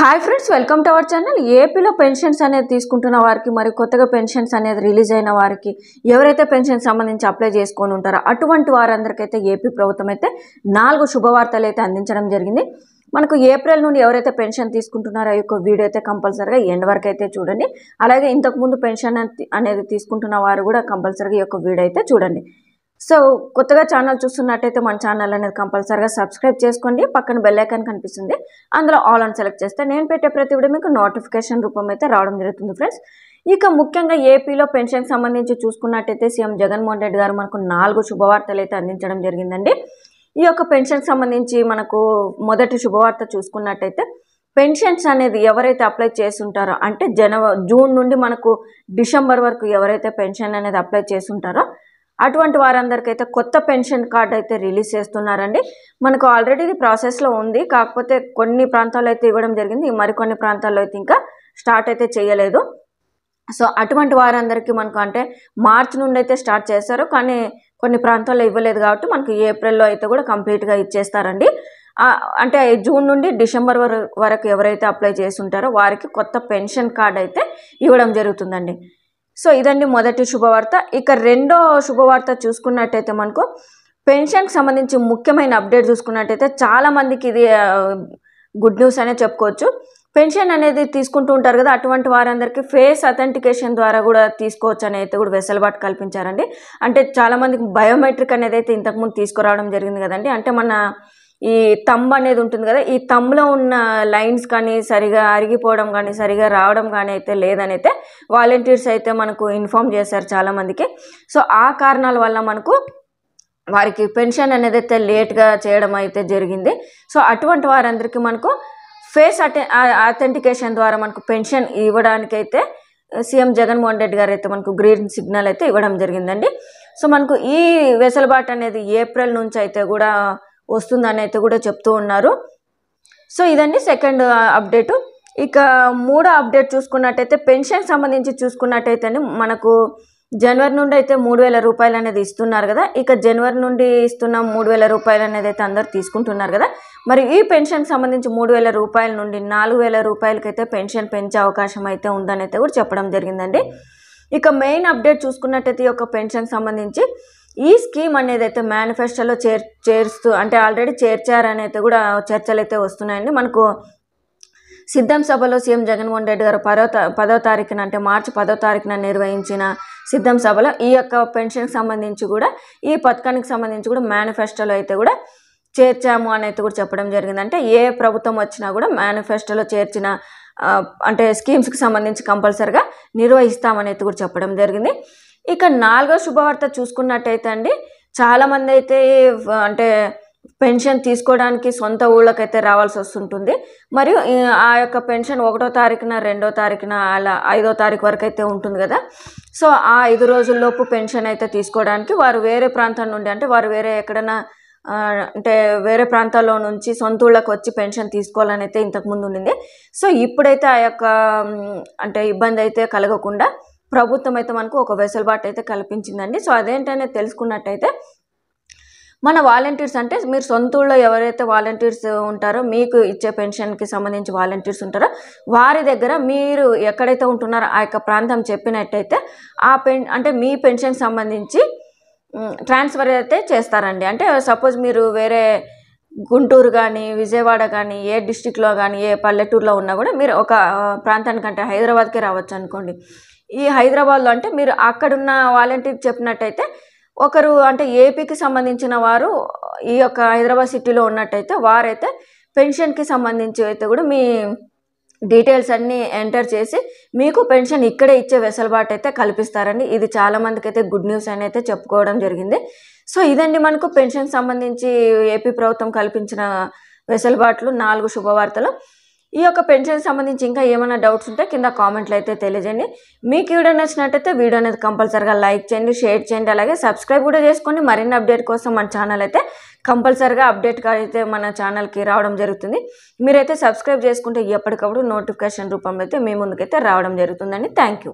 hi friends welcome to our channel ఏపీలో pensions అనేది తీసుకుంటున్న వారికి మరి కొత్తగా పెన్షన్స్ అనేది రిలీజ్ అయిన వారికి ఎవరైతే పెన్షన్ సంబంధించి అప్లై చేసుకొని ఉంటారో అటువంటి వారందరికైతే ఏపీ ప్రభుత్వం అయితే నాలుగు శుభవార్తలు అయితే అందించడం జరిగింది మనకు ఏప్రిల్ నుండి ఎవరైతే పెన్షన్ తీసుకుంటున్నారో యొక్క వీడియో అయితే కంపల్సరీగా ఎండ్ వరకు అయితే చూడండి అలాగే ఇంతకుముందు పెన్షన్ అనేది తీసుకుంటున్న వారు కూడా కంపల్సరీగా ఈ యొక్క వీడియో అయితే చూడండి సో కొత్తగా ఛానల్ చూస్తున్నట్టయితే మన ఛానల్ అనేది కంపల్సరీగా సబ్స్క్రైబ్ చేసుకోండి పక్కన బెల్లైకాన్ కనిపిస్తుంది అందులో ఆల్ అని సెలెక్ట్ చేస్తే నేను పెట్టే ప్రతి వీడియో మీకు నోటిఫికేషన్ రూపం అయితే రావడం జరుగుతుంది ఫ్రెండ్స్ ఇక ముఖ్యంగా ఏపీలో పెన్షన్కి సంబంధించి చూసుకున్నట్టయితే సీఎం జగన్మోహన్ రెడ్డి గారు మనకు నాలుగు శుభవార్తలు అయితే అందించడం జరిగిందండి ఈ యొక్క పెన్షన్కి సంబంధించి మనకు మొదటి శుభవార్త చూసుకున్నట్టయితే పెన్షన్స్ అనేది ఎవరైతే అప్లై చేస్తుంటారో అంటే జనవ జూన్ నుండి మనకు డిసెంబర్ వరకు ఎవరైతే పెన్షన్ అనేది అప్లై చేస్తుంటారో అటువంటి వారందరికైతే కొత్త పెన్షన్ కార్డ్ అయితే రిలీజ్ చేస్తున్నారండి మనకు ఆల్రెడీ ఇది ప్రాసెస్లో ఉంది కాకపోతే కొన్ని ప్రాంతాల్లో అయితే ఇవ్వడం జరిగింది మరికొన్ని ప్రాంతాల్లో అయితే ఇంకా స్టార్ట్ అయితే చేయలేదు సో అటువంటి వారందరికీ మనకు అంటే మార్చ్ నుండి అయితే స్టార్ట్ చేస్తారు కానీ కొన్ని ప్రాంతాల్లో ఇవ్వలేదు కాబట్టి మనకు ఏప్రిల్లో అయితే కూడా కంప్లీట్గా ఇచ్చేస్తారండి అంటే జూన్ నుండి డిసెంబర్ వరకు ఎవరైతే అప్లై చేసి ఉంటారో వారికి కొత్త పెన్షన్ కార్డ్ అయితే ఇవ్వడం జరుగుతుందండి సో ఇదండి మొదటి శుభవార్త ఇక రెండో శుభవార్త చూసుకున్నట్టయితే మనకు పెన్షన్కి సంబంధించి ముఖ్యమైన అప్డేట్ చూసుకున్నట్టయితే చాలామందికి ఇది గుడ్ న్యూస్ అనే చెప్పుకోవచ్చు పెన్షన్ అనేది తీసుకుంటూ ఉంటారు కదా అటువంటి వారందరికీ ఫేస్ అథెంటికేషన్ ద్వారా కూడా తీసుకోవచ్చు అని అయితే కూడా వెసలుబాటు కల్పించారండి అంటే చాలామందికి బయోమెట్రిక్ అనేది అయితే ఇంతకుముందు తీసుకురావడం జరిగింది కదండి అంటే మన ఈ తంబు అనేది ఉంటుంది కదా ఈ తంబ్లో ఉన్న లైన్స్ కానీ సరిగా అరిగిపోవడం కానీ సరిగా రావడం కానీ అయితే లేదని అయితే వాలంటీర్స్ అయితే మనకు ఇన్ఫామ్ చేశారు చాలామందికి సో ఆ కారణాల వల్ల మనకు వారికి పెన్షన్ అనేది అయితే లేట్గా చేయడం అయితే జరిగింది సో అటువంటి వారందరికీ మనకు ఫేస్ అటె అథెంటికేషన్ ద్వారా మనకు పెన్షన్ ఇవ్వడానికైతే సీఎం జగన్మోహన్ రెడ్డి గారు అయితే మనకు గ్రీన్ సిగ్నల్ అయితే ఇవ్వడం జరిగిందండి సో మనకు ఈ వెసులుబాటు అనేది ఏప్రిల్ నుంచి అయితే కూడా వస్తుందని అయితే కూడా చెప్తూ ఉన్నారు సో ఇదండి సెకండ్ అప్డేటు ఇక మూడో అప్డేట్ చూసుకున్నట్టయితే పెన్షన్ సంబంధించి చూసుకున్నట్టయితే మనకు జనవరి నుండి అయితే మూడు వేల రూపాయలు అనేది ఇస్తున్నారు కదా ఇక జనవరి నుండి ఇస్తున్న మూడు వేల రూపాయలు అనేది అయితే అందరు తీసుకుంటున్నారు కదా మరి ఈ పెన్షన్కి సంబంధించి మూడు వేల రూపాయల నుండి నాలుగు వేల రూపాయలకైతే పెన్షన్ పెంచే అవకాశం అయితే ఉందని అయితే కూడా చెప్పడం జరిగిందండి ఇక మెయిన్ అప్డేట్ చూసుకున్నట్టయితే ఈ యొక్క పెన్షన్కి సంబంధించి ఈ స్కీమ్ అనేది అయితే మేనిఫెస్టోలో చేర్ చేరుస్తూ అంటే ఆల్రెడీ చేర్చారని అయితే కూడా చర్చలు అయితే వస్తున్నాయండి మనకు సిద్ధం సభలో సీఎం జగన్మోహన్ రెడ్డి గారు పదో పదో తారీఖున అంటే మార్చి పదో తారీఖున నిర్వహించిన సిద్ధం సభలో ఈ యొక్క పెన్షన్కి సంబంధించి కూడా ఈ పథకానికి సంబంధించి కూడా మేనిఫెస్టోలో అయితే కూడా చేర్చాము అని అయితే కూడా చెప్పడం జరిగింది అంటే ఏ ప్రభుత్వం వచ్చినా కూడా మేనిఫెస్టోలో చేర్చిన అంటే స్కీమ్స్కి సంబంధించి కంపల్సరిగా నిర్వహిస్తామని అయితే కూడా చెప్పడం జరిగింది ఇక నాలుగో శుభవార్త చూసుకున్నట్టయితే అండి చాలామంది అయితే అంటే పెన్షన్ తీసుకోవడానికి సొంత ఊళ్ళకైతే రావాల్సి వస్తుంటుంది మరియు ఆ యొక్క పెన్షన్ ఒకటో తారీఖున రెండో తారీఖున అలా ఐదో తారీఖు వరకు అయితే ఉంటుంది కదా సో ఆ ఐదు రోజుల్లోపు పెన్షన్ అయితే తీసుకోవడానికి వారు వేరే ప్రాంతం నుండి అంటే వారు వేరే ఎక్కడైనా అంటే వేరే ప్రాంతాల్లో నుంచి సొంత ఊళ్ళకి వచ్చి పెన్షన్ తీసుకోవాలని అయితే ఇంతకుముందు ఉండింది సో ఇప్పుడైతే ఆ యొక్క అంటే ఇబ్బంది అయితే కలగకుండా ప్రభుత్వం అయితే మనకు ఒక వెసులుబాటు అయితే కల్పించిందండి సో అదేంటనే తెలుసుకున్నట్టయితే మన వాలంటీర్స్ అంటే మీరు సొంత ఊళ్ళో ఎవరైతే వాలంటీర్స్ ఉంటారో మీకు ఇచ్చే పెన్షన్కి సంబంధించి వాలంటీర్స్ ఉంటారో వారి దగ్గర మీరు ఎక్కడైతే ఉంటున్నారో ఆ యొక్క ప్రాంతం చెప్పినట్టయితే ఆ పెన్ అంటే మీ పెన్షన్ సంబంధించి ట్రాన్స్ఫర్ అయితే చేస్తారండి అంటే సపోజ్ మీరు వేరే గుంటూరు కానీ విజయవాడ కానీ ఏ డిస్టిక్లో కానీ ఏ పల్లెటూరులో ఉన్నా కూడా మీరు ఒక ప్రాంతానికంటే హైదరాబాద్కే రావచ్చు అనుకోండి ఈ హైదరాబాద్లో అంటే మీరు అక్కడున్న వాలంటీర్ చెప్పినట్టయితే ఒకరు అంటే ఏపీకి సంబంధించిన వారు ఈ యొక్క హైదరాబాద్ సిటీలో ఉన్నట్టయితే వారైతే పెన్షన్కి సంబంధించి అయితే కూడా మీ డీటెయిల్స్ అన్నీ ఎంటర్ చేసి మీకు పెన్షన్ ఇక్కడే ఇచ్చే వెసలుబాటు అయితే కల్పిస్తారండి ఇది చాలామందికి అయితే గుడ్ న్యూస్ అని అయితే చెప్పుకోవడం జరిగింది సో ఇదండి మనకు పెన్షన్ సంబంధించి ఏపీ ప్రభుత్వం కల్పించిన వెసలుబాట్లు నాలుగు శుభవార్తలు ఈ యొక్క పెన్షన్ సంబంధించి ఇంకా ఏమైనా డౌట్స్ ఉంటే కింద కామెంట్లు అయితే తెలియజేయండి మీకు వీడియో నచ్చినట్టయితే వీడియో అనేది కంపల్సరిగా లైక్ చేయండి షేర్ చేయండి అలాగే సబ్స్క్రైబ్ కూడా చేసుకోండి మరిన్ని అప్డేట్ కోసం మన ఛానల్ అయితే కంపల్సరిగా అప్డేట్గా అయితే మన ఛానల్కి రావడం జరుగుతుంది మీరైతే సబ్స్క్రైబ్ చేసుకుంటే ఎప్పటికప్పుడు నోటిఫికేషన్ రూపంలో అయితే మీ ముందుకైతే రావడం జరుగుతుందండి థ్యాంక్